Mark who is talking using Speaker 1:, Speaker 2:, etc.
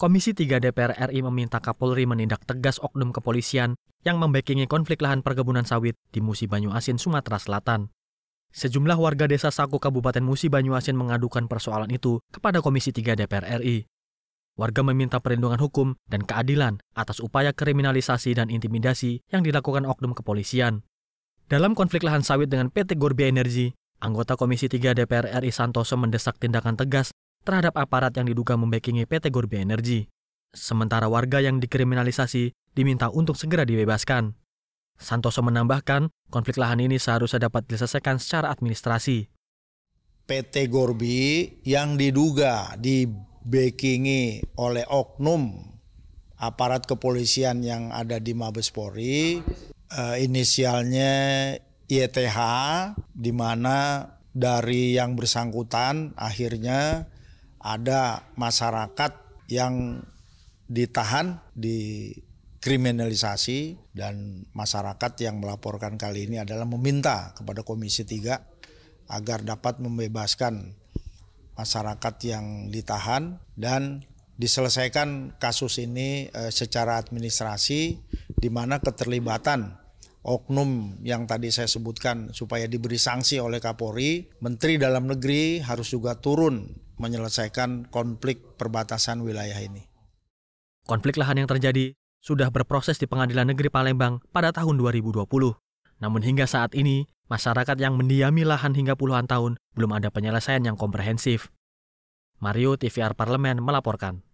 Speaker 1: Komisi 3 DPR RI meminta Kapolri menindak tegas oknum kepolisian yang membekingi konflik lahan perkebunan sawit di Musi Banyu Asin, Sumatera Selatan. Sejumlah warga desa Saku Kabupaten Musi Banyu Asin mengadukan persoalan itu kepada Komisi 3 DPR RI. Warga meminta perlindungan hukum dan keadilan atas upaya kriminalisasi dan intimidasi yang dilakukan oknum kepolisian. Dalam konflik lahan sawit dengan PT Gorbia Energi, anggota Komisi 3 DPR RI Santoso mendesak tindakan tegas terhadap aparat yang diduga membekingi PT Gorbi Energi. Sementara warga yang dikriminalisasi diminta untuk segera dibebaskan. Santoso menambahkan, konflik lahan ini seharusnya dapat diselesaikan secara administrasi.
Speaker 2: PT Gorbi yang diduga dibekingi oleh oknum aparat kepolisian yang ada di Mabes Polri, eh, inisialnya YTH, di mana dari yang bersangkutan akhirnya ada masyarakat yang ditahan dikriminalisasi, dan masyarakat yang melaporkan kali ini adalah meminta kepada Komisi 3 agar dapat membebaskan masyarakat yang ditahan dan diselesaikan kasus ini eh, secara administrasi di mana keterlibatan oknum yang tadi saya sebutkan supaya diberi sanksi oleh Kapolri, Menteri Dalam Negeri harus juga turun menyelesaikan konflik perbatasan wilayah ini.
Speaker 1: Konflik lahan yang terjadi sudah berproses di Pengadilan Negeri Palembang pada tahun 2020. Namun hingga saat ini, masyarakat yang mendiami lahan hingga puluhan tahun belum ada penyelesaian yang komprehensif. Mario TVR Parlemen melaporkan.